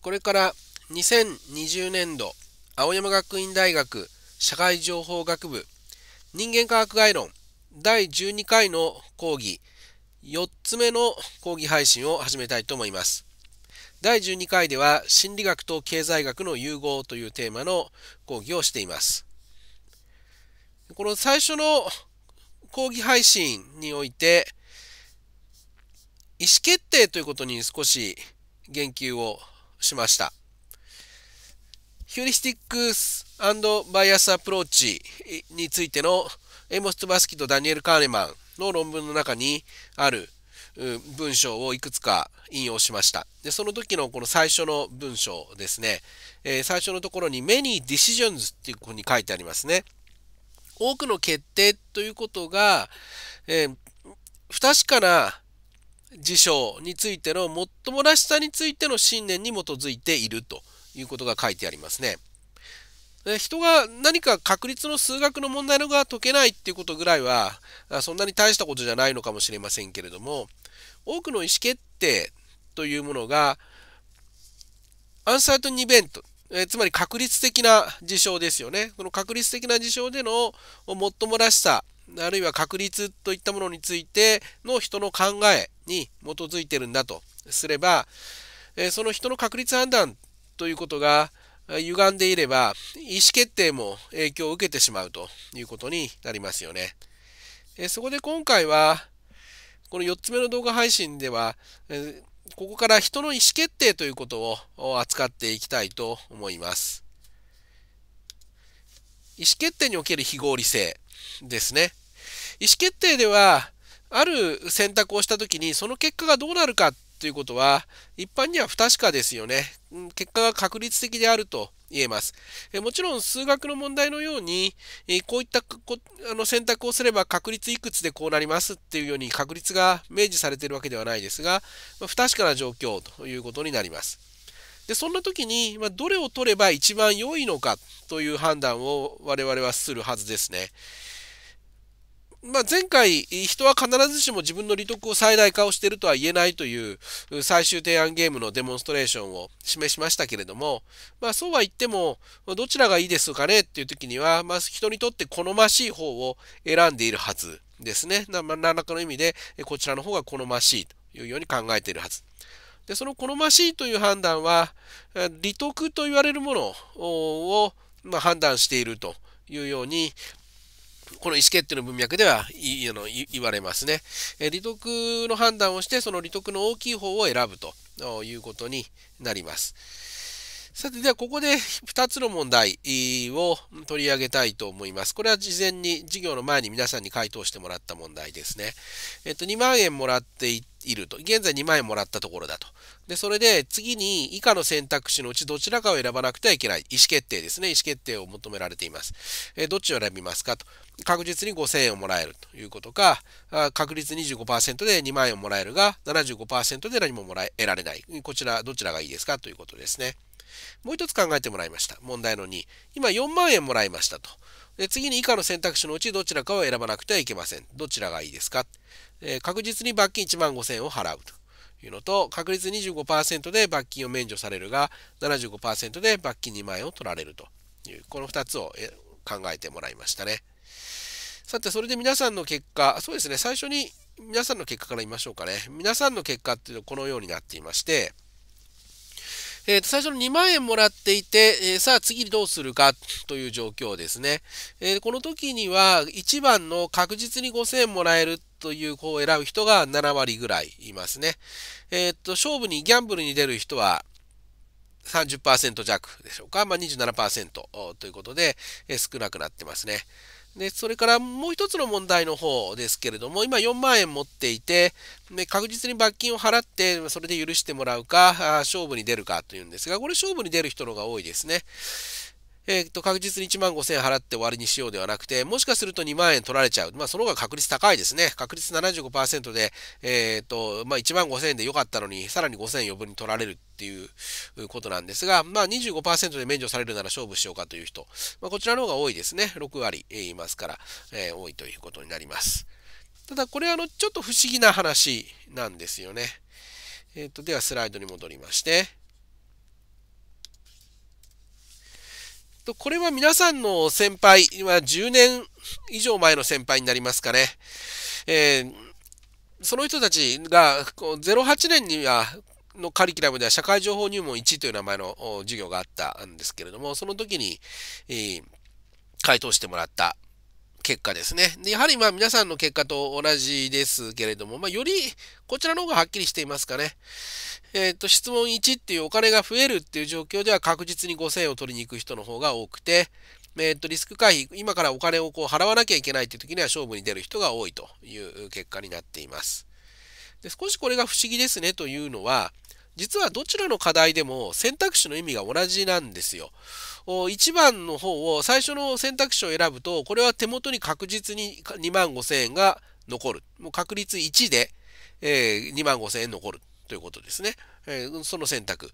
これから2020年度、青山学院大学社会情報学部人間科学概論第12回の講義、4つ目の講義配信を始めたいと思います。第12回では心理学と経済学の融合というテーマの講義をしています。この最初の講義配信において、意思決定ということに少し言及をしました。ヒューリスティックスバイアスアプローチについてのエモス・トバスキとダニエル・カーネマンの論文の中にある文章をいくつか引用しました。で、その時のこの最初の文章ですね。えー、最初のところに many decisions っていうふうに書いてありますね。多くの決定ということが、えー、不確かな事象についてのもっともらしさについての信念に基づいているということが書いてありますね。人が何か確率の数学の問題のが解けないっていうことぐらいはそんなに大したことじゃないのかもしれませんけれども多くの意思決定というものがアンサートニベントえつまり確率的な事象ですよね。この確率的な事象でのもっともらしさあるいは確率といったものについての人の考えに基づいてるんだとすれば、えその人の確率判断ということが歪んでいれば、意思決定も影響を受けてしまうということになりますよね。えそこで今回は、この4つ目の動画配信では、えここから人の意思決定ということを扱っていきたいと思います。意思決定における非合理性ですね。意思決定では、ある選択をした時に、その結果がどうなるかということは、一般には不確かですよね。結果が確率的であると言えます。もちろん数学の問題のように、こういった選択をすれば確率いくつでこうなりますっていうように確率が明示されているわけではないですが、不確かな状況ということになります。でそんな時に、どれを取れば一番良いのかという判断を我々はするはずですね。まあ、前回、人は必ずしも自分の利得を最大化をしているとは言えないという最終提案ゲームのデモンストレーションを示しましたけれども、まあ、そうは言っても、どちらがいいですかねっていう時には、まあ、人にとって好ましい方を選んでいるはずですね。何らかの意味で、こちらの方が好ましいというように考えているはず。で、その好ましいという判断は、利得と言われるものを、まあ、判断していると。いうように、この意思決定の文脈ではあの言われますね。え利得の判断をして、その利得の大きい方を選ぶということになります。さて、ではここで2つの問題を取り上げたいと思います。これは事前に授業の前に皆さんに回答してもらった問題ですね。えっと、2万円もらっていると。現在2万円もらったところだと。で、それで次に以下の選択肢のうちどちらかを選ばなくてはいけない。意思決定ですね。意思決定を求められています。えどっちを選びますかと。確実に5000円をもらえるということか、確率25%で2万円をもらえるが、75%で何ももらえられない。こちら、どちらがいいですかということですね。もう一つ考えてもらいました。問題の2。今4万円もらいましたと。で次に以下の選択肢のうちどちらかを選ばなくてはいけません。どちらがいいですか、えー、確実に罰金1万5000円を払うというのと、確率25%で罰金を免除されるが、75%で罰金2万円を取られるという、この2つを考えてもらいましたね。さて、それで皆さんの結果、そうですね、最初に皆さんの結果から言いましょうかね。皆さんの結果っていうとこのようになっていまして、えー、と最初の2万円もらっていて、えー、さあ次どうするかという状況ですね。えー、この時には1番の確実に5000円もらえるという子を選ぶ人が7割ぐらいいますね。えー、と、勝負に、ギャンブルに出る人は30%弱でしょうか。まあ、27%ということで、え少なくなってますね。で、それからもう一つの問題の方ですけれども、今4万円持っていて、で確実に罰金を払って、それで許してもらうか、勝負に出るかというんですが、これ勝負に出る人のが多いですね。えっと確実に1万5000円払って終わりにしようではなくて、もしかすると2万円取られちゃう。まあ、その方が確率高いですね。確率75%で、えーとまあ、1万5千円で良かったのに、さらに5千円余分に取られるっていうことなんですが、まあ25、で免除されるなら勝負しようかという人、まあ、こちらの方が多いですね。6割、いますから、えー、多いということになります。ただ、これはあのちょっと不思議な話なんですよね。えーとでは、スライドに戻りまして。と、これは皆さんの先輩、は10年以上前の先輩になりますかね。えー、その人たちが、08年には、のカリキュラムでは社会情報入門1という名前の授業があったんですけれども、その時に、えー、回答してもらった結果ですね。やはりまあ皆さんの結果と同じですけれども、まあ、よりこちらの方がはっきりしていますかね。えっ、ー、と、質問1っていうお金が増えるっていう状況では確実に5000円を取りに行く人の方が多くて、えっ、ー、と、リスク回避、今からお金をこう払わなきゃいけないっていう時には勝負に出る人が多いという結果になっています。で少しこれが不思議ですねというのは、実はどちらの課題でも選択肢の意味が同じなんですよ。1番の方を最初の選択肢を選ぶとこれは手元に確実に2万5千円が残る。もう確率1で、えー、2万5千円残るということですね。えー、その選択。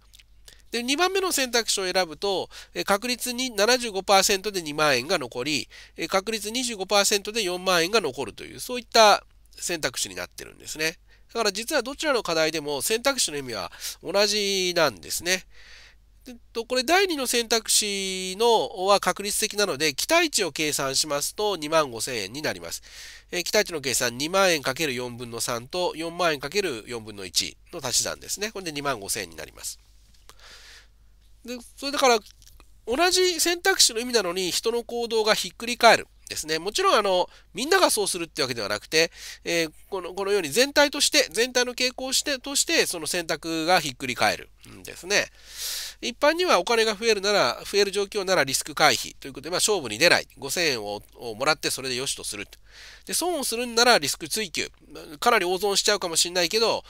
で、2番目の選択肢を選ぶと、確率に75%で2万円が残り、ー、確率25%で4万円が残るという、そういった選択肢になってるんですね。だから実はどちらの課題でも選択肢の意味は同じなんですね。と、これ第2の選択肢のは確率的なので、期待値を計算しますと2万5000円になります。え期待値の計算2万円 ×4 分の3と4万円 ×4 分の1の足し算ですね。これで2万5000円になります。で、それだから、同じ選択肢の意味なのに人の行動がひっくり返る。ですね。もちろん、あの、みんながそうするってわけではなくて、えー、この、このように全体として、全体の傾向して、として、その選択がひっくり返るんですね。一般にはお金が増えるなら、増える状況ならリスク回避ということで、まあ、勝負に出ない。5000円をもらってそれで良しとすると。で、損をするんならリスク追求。かなり大損しちゃうかもしれないけど、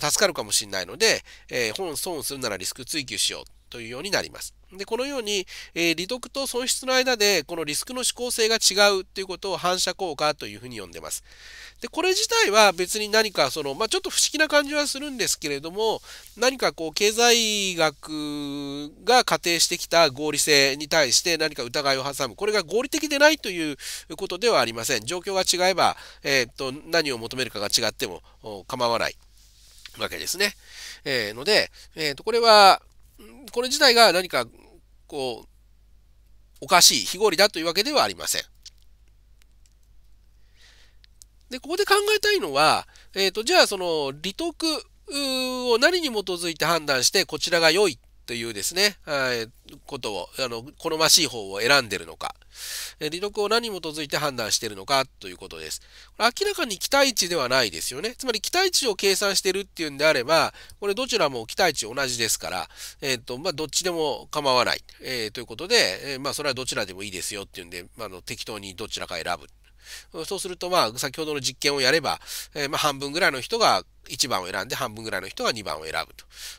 助かるかもしれないので、えー、本損をするならリスク追求しよう。というようになります。で、このように、えー、利得と損失の間で、このリスクの指向性が違うということを反射効果というふうに呼んでます。で、これ自体は別に何か、その、まあ、ちょっと不思議な感じはするんですけれども、何かこう、経済学が仮定してきた合理性に対して何か疑いを挟む。これが合理的でないということではありません。状況が違えば、えー、っと、何を求めるかが違っても構わない。わけですね。えー、ので、えっ、ー、と、これは、これ自体が何かこうおかしい非合理だというわけではありません。でここで考えたいのは、えーと、とじゃあその利得を何に基づいて判断してこちらが良いというですね、はい、ことを、あの、好ましい方を選んでるのか、利得を何に基づいて判断してるのかということです。これ明らかに期待値ではないですよね。つまり期待値を計算してるっていうんであれば、これどちらも期待値同じですから、えっ、ー、と、まあ、どっちでも構わない、えー、ということで、えー、まあ、それはどちらでもいいですよっていうんで、まあ、の適当にどちらか選ぶ。そうすると、まあ、先ほどの実験をやれば、えー、まあ、半分ぐらいの人が1番を選んで、半分ぐらいの人が2番を選ぶ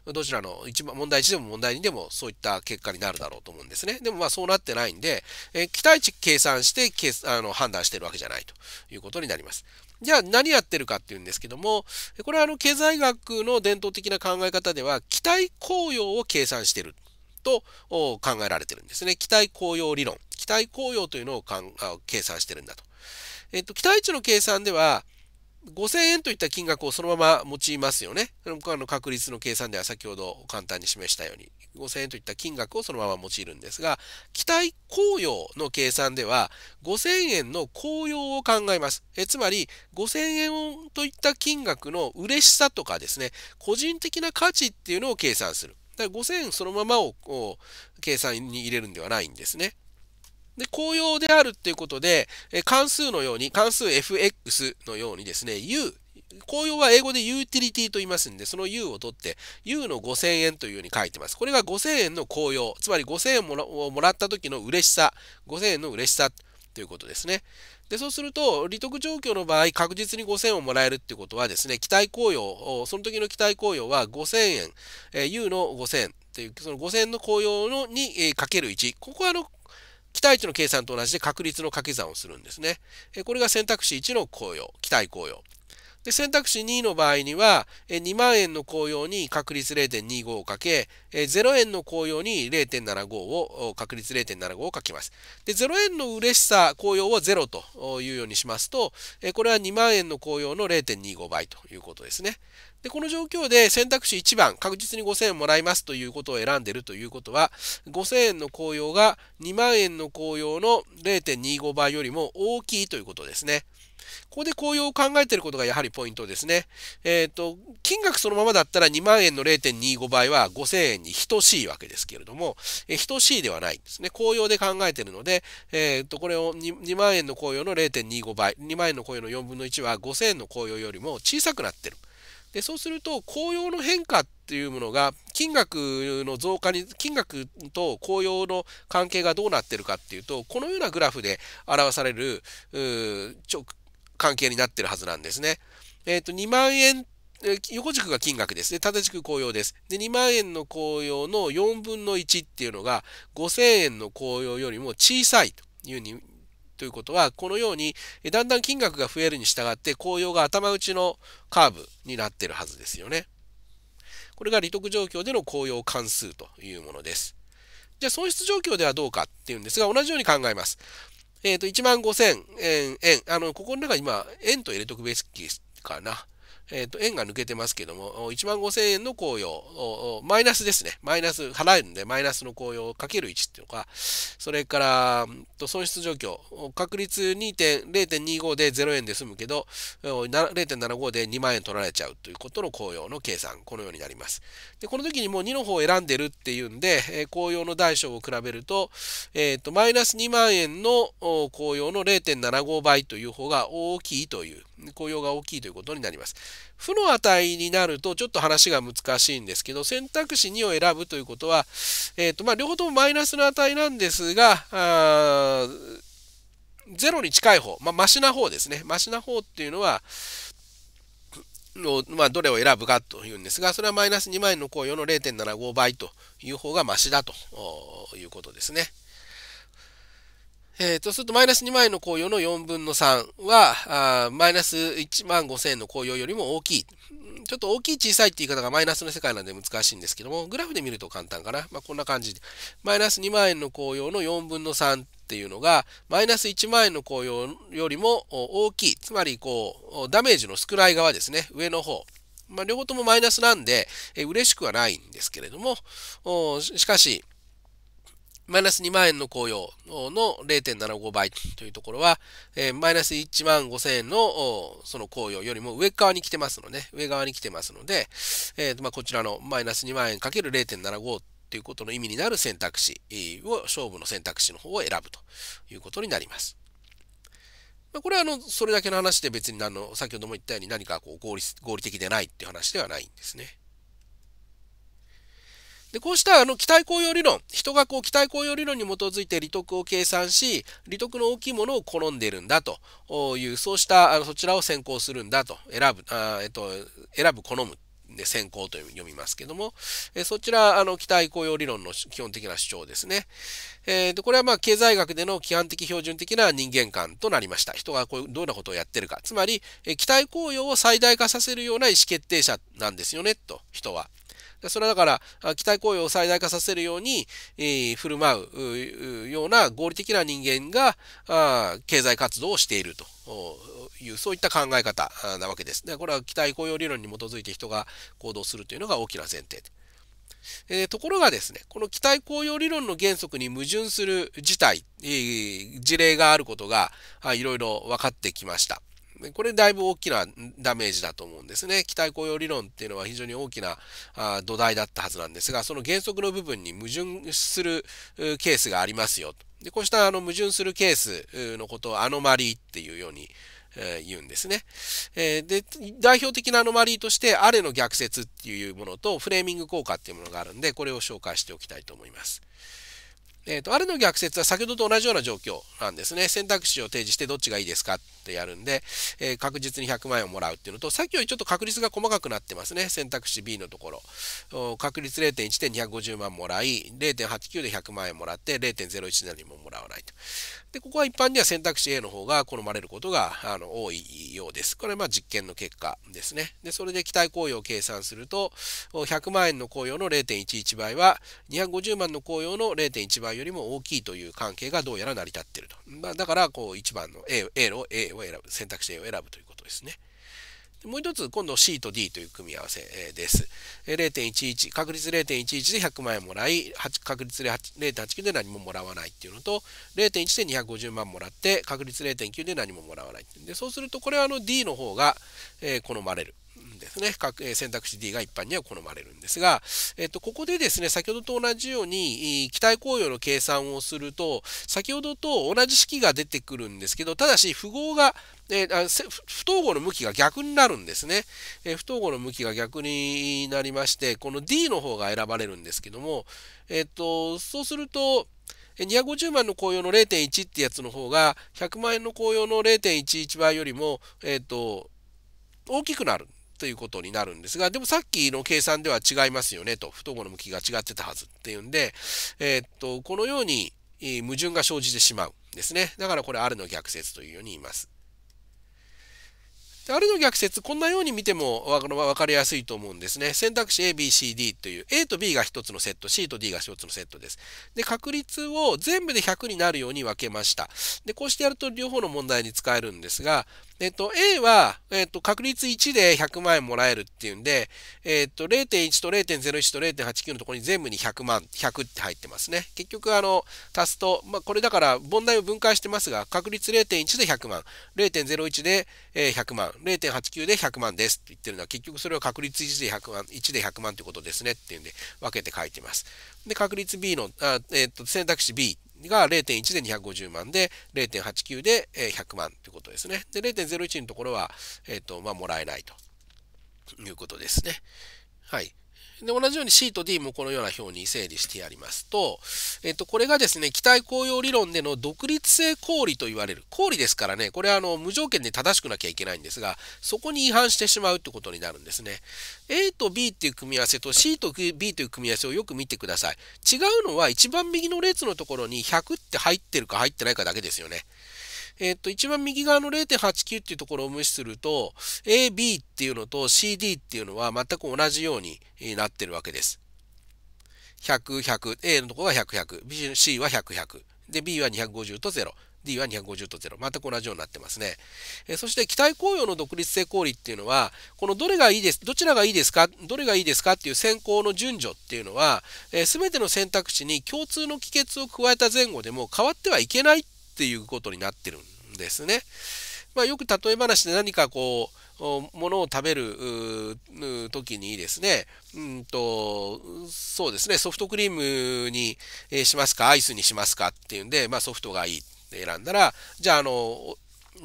と。どちらの1番、問題1でも問題2でもそういった結果になるだろうと思うんですね。でも、まあ、そうなってないんで、えー、期待値計算してあの判断してるわけじゃないということになります。じゃあ何やってるかっていうんですけども、これはあの経済学の伝統的な考え方では、期待効用を計算してると考えられてるんですね。期待効用理論。期待効用というのを計算してるんだと。えっと、期待値の計算では、5000円といった金額をそのまま用いますよね。あの確率の計算では先ほど簡単に示したように、5000円といった金額をそのまま用いるんですが、期待公用の計算では、5000円の公用を考えます。えつまり、5000円といった金額の嬉しさとかですね、個人的な価値っていうのを計算する。だから5000円そのままを計算に入れるんではないんですね。で、公用であるっていうことで、え関数のように、関数 fx のようにですね、u、公用は英語でユーティリティと言いますんで、その U を取って、U の5000円というふうに書いてます。これが5000円の公用、つまり5000円もらをもらった時の嬉しさ、5000円の嬉しさということですね。で、そうすると、利得状況の場合、確実に5000をもらえるってことはですね、期待公用、その時の期待公用は5000円、えー、U の5000円。というその5000の公用のに、えー、かける1。ここはあの期待値の計算と同じで確率の掛け算をするんですね。これが選択肢1の紅用、期待紅用。で選択肢2の場合には、2万円の紅用に確率0.25をかけ、0円の紅用に0.75を、確率0.75をかけます。で、0円の嬉しさ、紅用を0というようにしますと、これは2万円の紅用の0.25倍ということですね。で、この状況で選択肢1番、確実に5000円もらいますということを選んでるということは、5000円の紅葉が2万円の紅葉の0.25倍よりも大きいということですね。ここで紅葉を考えていることがやはりポイントですね。えっ、ー、と、金額そのままだったら2万円の0.25倍は5000円に等しいわけですけれども、えー、等しいではないんですね。紅葉で考えているので、えっ、ー、と、これを 2, 2万円の紅葉の0.25倍、2万円の紅葉の4分の1は5000円の紅葉よりも小さくなっている。でそうすると紅葉の変化っていうものが金額の増加に金額と紅葉の関係がどうなってるかっていうとこのようなグラフで表される関係になってるはずなんですね。えっ、ー、と2万円横軸が金額です。で、縦軸紅葉です。で、2万円の紅葉の4分の1っていうのが5000円の紅葉よりも小さいというということは、このように、だんだん金額が増えるに従って、紅葉が頭打ちのカーブになってるはずですよね。これが利得状況での紅葉関数というものです。じゃあ、損失状況ではどうかっていうんですが、同じように考えます。えっ、ー、と、1万5000円、円、あの、ここの中今、円と入れとくべきかな。えっ、ー、と、円が抜けてますけども、1万5000円の紅用、マイナスですね。マイナス、払えるんで、マイナスの紅用かける1っていうのが、それから、損失状況、確率2.0.25で0円で済むけど、0.75で2万円取られちゃうということの紅用の計算、このようになります。で、この時にもう2の方を選んでるっていうんで、紅用の大小を比べると、えっ、ー、と、マイナス2万円の紅用の0.75倍という方が大きいという、雇用が大きいということになります。負の値になるとちょっと話が難しいんですけど、選択肢2を選ぶということは、えーとまあ、両方ともマイナスの値なんですが、あ0に近い方、まあ、マシな方ですね。マシな方っていうのは、の、まあ、どれを選ぶかというんですが、それはマイナス2万円の公用の0.75倍という方がマシだということですね。えー、とすると、マイナス2万円の紅葉の4分の3は、マイナス1万5千円の紅葉よりも大きい。ちょっと大きい小さいって言い方がマイナスの世界なんで難しいんですけども、グラフで見ると簡単かな。まあ、こんな感じで。マイナス2万円の紅葉の4分の3っていうのが、マイナス1万円の紅葉よりも大きい。つまり、こう、ダメージの少ない側ですね。上の方。まあ、両方ともマイナスなんで、えー、嬉しくはないんですけれども、しかし、マイナス2万円の紅葉の0.75倍というところは、えー、マイナス1万5000円のその紅葉よりも上側に来てますので、上側に来てますので、えーまあ、こちらのマイナス2万円かける0 7 5ということの意味になる選択肢を、勝負の選択肢の方を選ぶということになります。これはあの、それだけの話で別にあの、先ほども言ったように何かこう合理的でないっていう話ではないんですね。で、こうしたあの期待効用理論、人がこう期待効用理論に基づいて利得を計算し、利得の大きいものを好んでるんだという、そうしたあのそちらを先行するんだと、選ぶ、あえっと、選ぶ、好む。で先行と読みますけども、えそちら、あの、期待雇用理論の基本的な主張ですね。えー、と、これはまあ、経済学での規範的標準的な人間観となりました。人がこうどんなことをやってるか。つまり、え期待雇用を最大化させるような意思決定者なんですよね、と、人は。それはだから、期待行為を最大化させるように、えー、振る舞うような合理的な人間が、あ経済活動をしているという、そういった考え方なわけです。でこれは期待雇用理論に基づいて人が行動するというのが大きな前提。えー、ところがですね、この期待効用理論の原則に矛盾する事態、えー、事例があることがいろいろ分かってきました。これだいぶ大きなダメージだと思うんですね。期待雇用理論っていうのは非常に大きなあ土台だったはずなんですが、その原則の部分に矛盾するケースがありますよ。でこうしたあの矛盾するケースのことをアノマリーっていうようにえ言うんですね。えで、代表的なアノマリーとして、アレの逆説っていうものとフレーミング効果っていうものがあるんで、これを紹介しておきたいと思います。えっ、ー、と、あるの逆説は先ほどと同じような状況なんですね。選択肢を提示してどっちがいいですかってやるんで、えー、確実に100万円をもらうっていうのと、さっきよりちょっと確率が細かくなってますね。選択肢 B のところ。確率0.1で250万もらい、0.89で100万円もらって、0.01で何ももらわないと。で、ここは一般には選択肢 A の方が好まれることがあの多いようです。これはまあ実験の結果ですね。で、それで期待効用を計算すると、100万円の効用の0.11倍は、250万の効用の0.1倍よりも大きいという関係がどうやら成り立っていると。まあ、だから、こう、1番の A, A を、A を選ぶ、選択肢 A を選ぶということですね。もう一つ、今度 C と D という組み合わせです。0.11、確率0.11で100万円もらい、確率0.89で何ももらわないっていうのと、0.1で250万もらって、確率0.9で何ももらわない。でそうすると、これはあの D の方が、え好まれる。ですね、選択肢 D が一般には好まれるんですが、えっと、ここでですね、先ほどと同じように、期待効用の計算をすると、先ほどと同じ式が出てくるんですけど、ただし符号が、えー、不等号の向きが逆になるんですね、えー、不等号の向きが逆になりまして、この D の方が選ばれるんですけども、えっと、そうすると、250万の紅葉の0.1ってやつの方が100万円の紅葉の0.11倍よりも、えーと、と大きくなるんということになるんですが、でもさっきの計算では違いますよねと、不等号の向きが違ってたはずっていうんで、えー、っと、このように矛盾が生じてしまうんですね。だからこれ R の逆説というように言います。で R の逆説、こんなように見ても分かりやすいと思うんですね。選択肢 A、B、C、D という、A と B が1つのセット、C と D が1つのセットです。で、確率を全部で100になるように分けました。で、こうしてやると両方の問題に使えるんですが、えっと、A は、えっと、確率1で100万円もらえるっていうんで、えっと、0.1と0.01と0.89のところに全部に100万、100って入ってますね。結局、あの、足すと、まあ、これだから、問題を分解してますが、確率0.1で100万、0.01で100万、0.89で100万ですって言ってるのは、結局それを確率1で100万、1で100万ってことですねっていうんで、分けて書いてます。で、確率 B の、あえっと、選択肢 B が0.1で250万で、0.89で100万ということですね。で、0.01のところは、えっ、ー、と、まあ、もらえないということですね。はい。で、同じように C と D もこのような表に整理してやりますと、えっと、これがですね、気体効用理論での独立性公理と言われる。公理ですからね、これはあの無条件で正しくなきゃいけないんですが、そこに違反してしまうってことになるんですね。A と B っていう組み合わせと C と B という組み合わせをよく見てください。違うのは一番右の列のところに100って入ってるか入ってないかだけですよね。えっ、と、一番右側の0.89っていうところを無視すると、AB っていうのと CD っていうのは全く同じようになってるわけです。100、100、A のところは100、100、C は100、100。で、B は250と0。D は250と0。全く同じようになってますね。えそして、期待効用の独立性効率っていうのは、このどれがいいです、どちらがいいですか、どれがいいですかっていう選考の順序っていうのは、す、え、べ、ての選択肢に共通の帰結を加えた前後でも変わってはいけないっっていうことになってるんですね。まあ、よく例え話で何かこうもを食べる時にですね、うんと、そうですね、ソフトクリームにしますか、アイスにしますかっていうんで、まあ、ソフトがいいって選んだら、じゃあ、あの、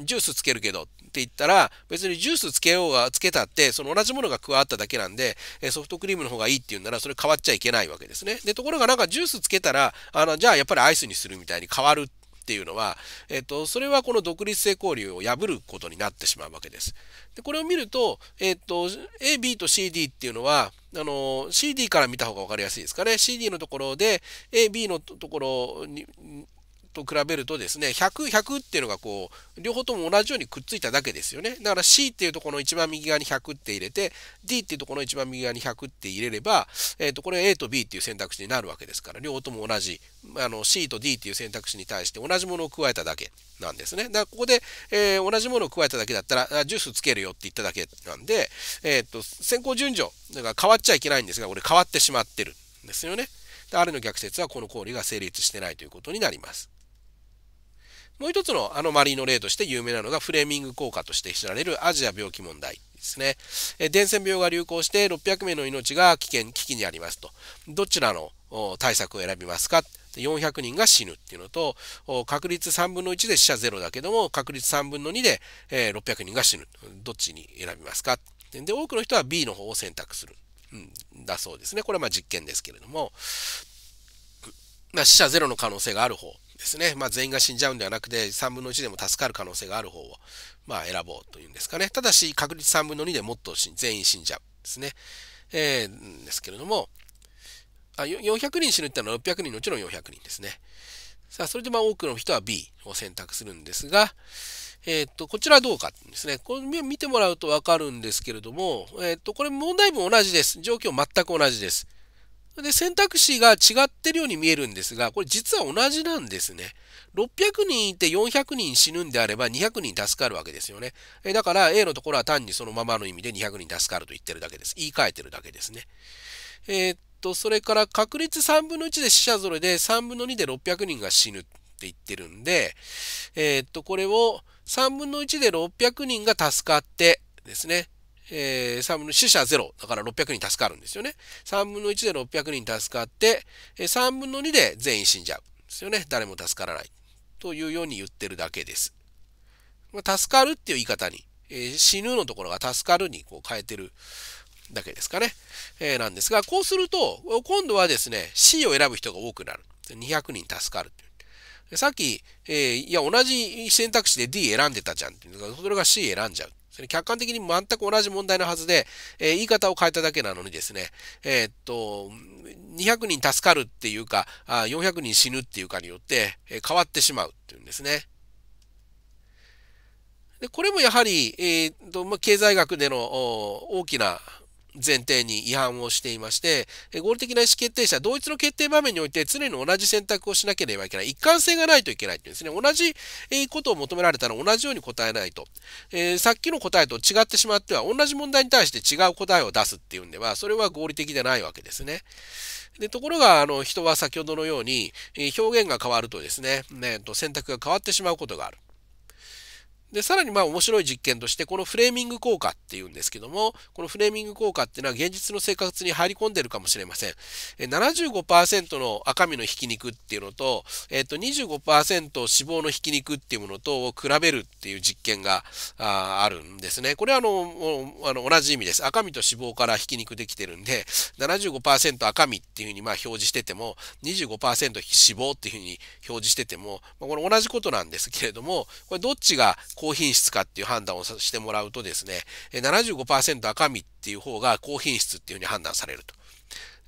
ジュースつけるけどって言ったら、別にジュースつけようが、つけたって、その同じものが加わっただけなんで、ソフトクリームの方がいいっていうなら、それ変わっちゃいけないわけですね。で、ところがなんかジュースつけたら、あの、じゃあやっぱりアイスにするみたいに変わるっていうのは、えっと、それはこの独立性交流を破ることになってしまうわけです。でこれを見ると、えっと、A、B と CD っていうのは、あの、CD から見た方が分かりやすいですかね。CD のところで、A、B のところにと比べるとですね、100、100っていうのがこう、両方とも同じようにくっついただけですよね。だから C っていうとこの一番右側に100って入れて、D っていうとこの一番右側に100って入れれば、えっ、ー、と、これ A と B っていう選択肢になるわけですから、両方とも同じ、あの、C と D っていう選択肢に対して同じものを加えただけなんですね。だからここで、えー、同じものを加えただけだったら、ジュースつけるよって言っただけなんで、えっ、ー、と、先行順序、だから変わっちゃいけないんですが、これ変わってしまってるんですよね。で、あるの逆説はこの行為が成立してないということになります。もう一つのアノマリーの例として有名なのがフレーミング効果として知られるアジア病気問題ですね。え伝染病が流行して600名の命が危険、危機にありますと。どちらの対策を選びますか400人が死ぬっていうのと、確率3分の1で死者0だけども、確率3分の2で、600人が死ぬ。どっちに選びますかで、多くの人は B の方を選択する。うん、だそうですね。これはま実験ですけれども、まあ、死者0の可能性がある方ですね、まあ、全員が死んじゃうんではなくて、3分の1でも助かる可能性がある方を、まあ、選ぼうというんですかね。ただし、確率3分の2でもっと全員死んじゃうですね。えー、ですけれども、あ400人死ぬってのは600人のうちの400人ですね。さあ、それでまあ多くの人は B を選択するんですが、えっと、こちらはどうかですね。これ見てもらうとわかるんですけれども、えっと、これ問題文同じです。状況全く同じです。で、選択肢が違ってるように見えるんですが、これ実は同じなんですね。600人いて400人死ぬんであれば200人助かるわけですよね。えだから A のところは単にそのままの意味で200人助かると言ってるだけです。言い換えてるだけですね。えー、っと、それから確率3分の1で死者ぞれで3分の2で600人が死ぬって言ってるんで、えー、っと、これを3分の1で600人が助かってですね、えー、3分の死者0だから600人助かるんですよね。3分の1で600人助かって、えー、3分の2で全員死んじゃう。ですよね。誰も助からない。というように言ってるだけです。まあ、助かるっていう言い方に、えー、死ぬのところが助かるにこう変えてるだけですかね。えー、なんですが、こうすると、今度はですね、C を選ぶ人が多くなる。200人助かる。さっき、えー、いや、同じ選択肢で D 選んでたじゃんそれが C 選んじゃう。ですね。客観的に全く同じ問題のはずで、えー、言い方を変えただけなのにですね、えー、っと、200人助かるっていうか、あ400人死ぬっていうかによって、え変わってしまうっていうんですね。でこれもやはり、えーとまあ、経済学での大きな前提に違反をしていまして、合理的な意思決定者、同一の決定場面において常に同じ選択をしなければいけない。一貫性がないといけないというんですね。同じことを求められたら同じように答えないと。えー、さっきの答えと違ってしまっては、同じ問題に対して違う答えを出すっていうんでは、それは合理的でないわけですね。でところがあの人は先ほどのように、え表現が変わるとですねねと選択が変わってしまうことがある。で、さらにまあ面白い実験として、このフレーミング効果っていうんですけども、このフレーミング効果っていうのは現実の生活に入り込んでるかもしれません。75%の赤身のひき肉っていうのと、えっと25%脂肪のひき肉っていうものとを比べるっていう実験があるんですね。これはあの、あの同じ意味です。赤身と脂肪からひき肉できてるんで、75%赤身っていうふうにまあ表示してても、25%脂肪っていうふうに表示してても、まあ、これ同じことなんですけれども、これどっちが高品質かっていう判断をしてもらうとですね、75%赤身っていう方が高品質っていうふうに判断されると。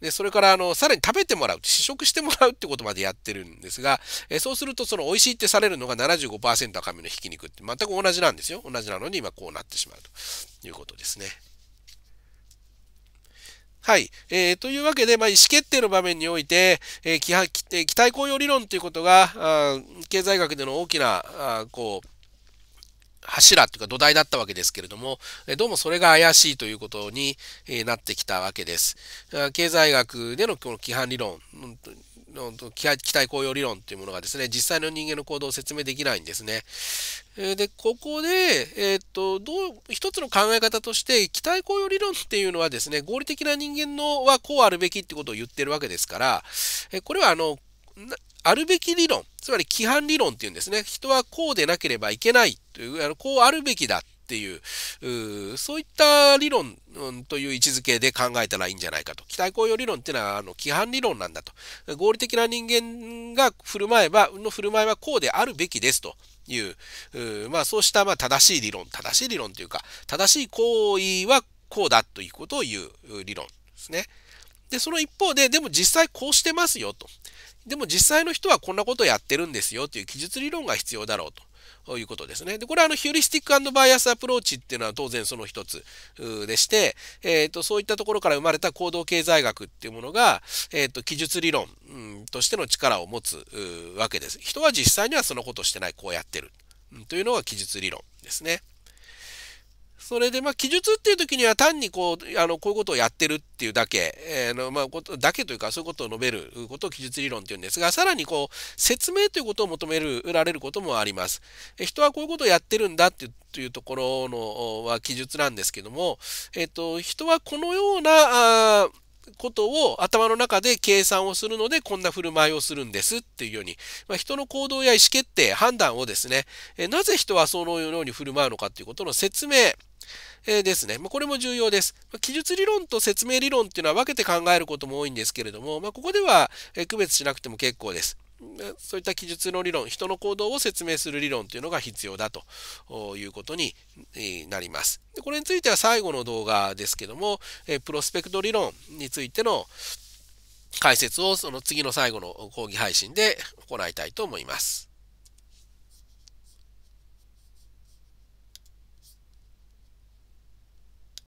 で、それから、あの、さらに食べてもらう、試食してもらうってことまでやってるんですが、えそうすると、その、美味しいってされるのが75%赤身のひき肉って全く同じなんですよ。同じなのに今こうなってしまうということですね。はい。えー、というわけで、まあ、意思決定の場面において、えー、期待効用理論ということが、あ経済学での大きな、あこう、柱というか土台だったわけですけれども、どうもそれが怪しいということになってきたわけです。経済学でのこの規範理論、期待効用理論というものがですね、実際の人間の行動を説明できないんですね。で、ここで、えー、っと、どう、一つの考え方として、期待効用理論っていうのはですね、合理的な人間のはこうあるべきってことを言ってるわけですから、これはあの、あるべき理論、つまり規範理論っていうんですね。人はこうでなければいけないという、あのこうあるべきだっていう、うそういった理論、という位置づけで考えたらいいんじゃないかと。期待効用理論っていうのはあの規範理論なんだと。合理的な人間が振る舞えば、の振る舞いはこうであるべきですと。いううまあ、そうしたまあ正しい理論、正しい理論というか、正しい行為はこうだということを言う理論ですね。で、その一方で、でも実際こうしてますよと。でも実際の人はこんなことをやってるんですよという記述理論が必要だろうと。いうことですね。で、これはあのヒューリスティックバイアスアプローチっていうのは当然その一つでして、えーと、そういったところから生まれた行動経済学っていうものが、えーと、と記述理論としての力を持つわけです。人は実際にはそのことをしてない、こうやってるというのが記述理論ですね。それで、まあ、記述っていう時には単にこう、あの、こういうことをやってるっていうだけ、えー、の、まあ、こと、だけというか、そういうことを述べることを記述理論っていうんですが、さらにこう、説明ということを求める、られることもあります。え人はこういうことをやってるんだっていうところのは記述なんですけども、えっ、ー、と、人はこのような、あことを頭の中で計算をするのでこんな振る舞いをするんですっていうように、まあ、人の行動や意思決定判断をですねえなぜ人はそのように振る舞うのかということの説明えー、ですね。まあ、これも重要です。まあ、記述理論と説明理論っていうのは分けて考えることも多いんですけれども、まあ、ここでは、え区別しなくても結構です。そういった記述の理論、人の行動を説明する理論というのが必要だということになります。でこれについては最後の動画ですけども、えプロスペクト理論についての解説をその次の最後の講義配信で行いたいと思います。